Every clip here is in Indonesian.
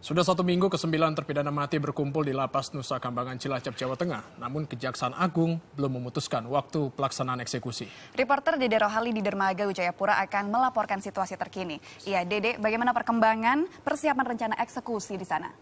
Sudah satu minggu ke ke-9 terpidana mati berkumpul di lapas Nusa Kambangan Cilacap, Jawa Tengah. Namun Kejaksaan Agung belum memutuskan waktu pelaksanaan eksekusi. Reporter Dede Rohali di Dermaga Wijayapura akan melaporkan situasi terkini. Iya, Dede, bagaimana perkembangan persiapan rencana eksekusi di sana?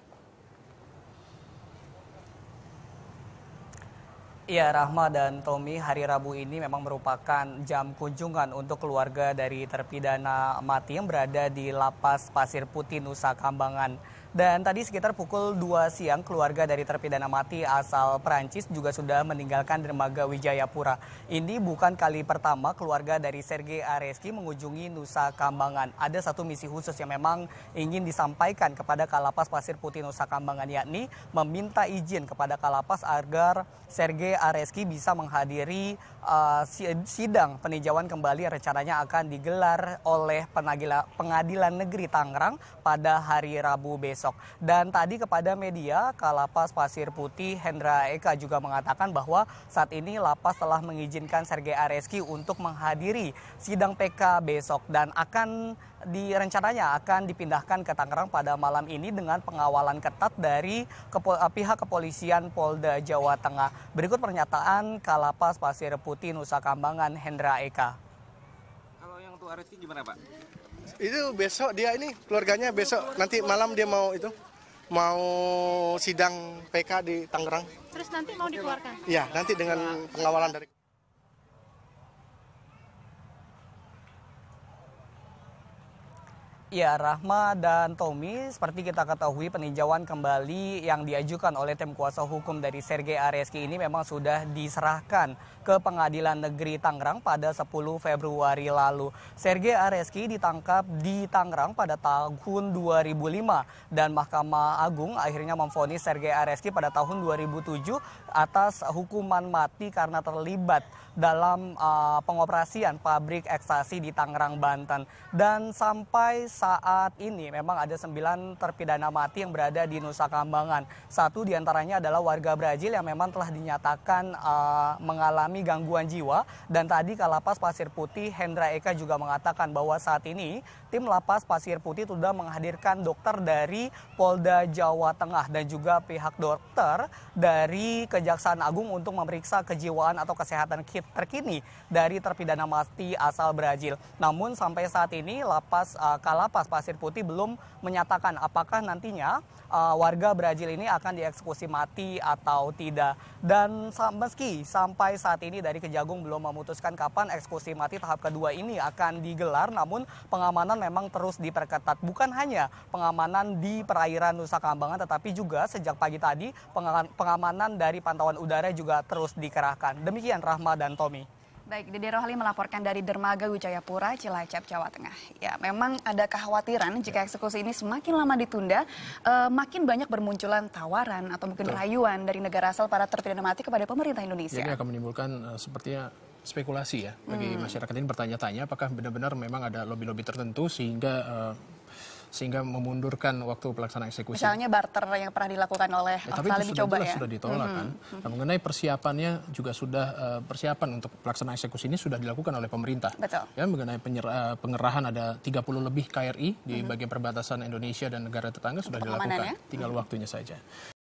Iya, Rahma dan Tommy, hari Rabu ini memang merupakan jam kunjungan untuk keluarga dari terpidana mati yang berada di Lapas Pasir Putih, Nusa Kambangan. Dan tadi sekitar pukul 2 siang keluarga dari terpidana mati asal Perancis juga sudah meninggalkan dermaga Wijayapura. Ini bukan kali pertama keluarga dari Sergei Areski mengunjungi Nusa Kambangan. Ada satu misi khusus yang memang ingin disampaikan kepada Kalapas Pasir Putih Nusa Kambangan yakni meminta izin kepada Kalapas agar Sergei Areski bisa menghadiri uh, sidang peninjauan kembali rencananya akan digelar oleh pengadilan negeri Tangerang pada hari Rabu besok besok. Dan tadi kepada media, Kalapas Pasir Putih Hendra Eka juga mengatakan bahwa saat ini Lapas telah mengizinkan Sergei Areski untuk menghadiri sidang PK besok dan akan di rencananya akan dipindahkan ke Tangerang pada malam ini dengan pengawalan ketat dari kepo, eh, pihak kepolisian Polda Jawa Tengah. Berikut pernyataan Kalapas Pasir Putih Nusa Kambangan Hendra Eka. Rezeki gimana Pak? Itu besok dia ini keluarganya besok nanti malam dia mau itu mau sidang PK di Tangerang. Terus nanti mau dikeluarkan? Iya, nanti dengan pengawalan dari Ya, Rahma dan Tommy, seperti kita ketahui peninjauan kembali yang diajukan oleh tim kuasa hukum dari Sergei Areski ini memang sudah diserahkan ke Pengadilan Negeri Tangerang pada 10 Februari lalu. Sergei Areski ditangkap di Tangerang pada tahun 2005 dan Mahkamah Agung akhirnya memfonis Sergei Areski pada tahun 2007 atas hukuman mati karena terlibat dalam uh, pengoperasian pabrik ekstasi di Tangerang, Banten. Dan sampai saat ini memang ada sembilan terpidana mati yang berada di Nusa Kambangan. Satu diantaranya adalah warga Brazil yang memang telah dinyatakan uh, mengalami gangguan jiwa. Dan tadi Kalapas Pasir Putih Hendra Eka juga mengatakan bahwa saat ini tim Lapas Pasir Putih sudah menghadirkan dokter dari Polda Jawa Tengah dan juga pihak dokter dari Kejaksaan Agung untuk memeriksa kejiwaan atau kesehatan terkini dari terpidana mati asal Brazil. Namun sampai saat ini Lapas uh, Kalapas lapas Pasir Putih belum menyatakan apakah nantinya uh, warga Brazil ini akan dieksekusi mati atau tidak. Dan meski sampai saat ini dari Kejagung belum memutuskan kapan eksekusi mati tahap kedua ini akan digelar, namun pengamanan memang terus diperketat. Bukan hanya pengamanan di perairan Nusa Kambangan, tetapi juga sejak pagi tadi pengamanan dari pantauan udara juga terus dikerahkan. Demikian Rahma dan Tommy. Baik, Dede Rohali melaporkan dari Dermaga Wijayapura, Cilacap, Jawa Tengah. Ya, memang ada kekhawatiran jika eksekusi ini semakin lama ditunda, uh, makin banyak bermunculan tawaran atau mungkin rayuan dari negara asal para terpidana mati kepada pemerintah Indonesia. Jadi akan menimbulkan uh, sepertinya spekulasi ya bagi hmm. masyarakat ini bertanya-tanya apakah benar-benar memang ada lobby-lobby tertentu sehingga uh, sehingga memundurkan waktu pelaksanaan eksekusi. Misalnya barter yang pernah dilakukan oleh ya, tapi Salim itu sudah jelas, ya. sudah ditolak mm -hmm. kan. Hmm, hmm. Nah, mengenai persiapannya juga sudah uh, persiapan untuk pelaksanaan eksekusi ini sudah dilakukan oleh pemerintah. Betul. Ya mengenai penyera, eh, pengerahan ada 30 lebih KRI di mm -hmm. bagian perbatasan Indonesia dan negara tetangga sudah dilakukan. Ya? Tinggal mm -hmm. waktunya saja.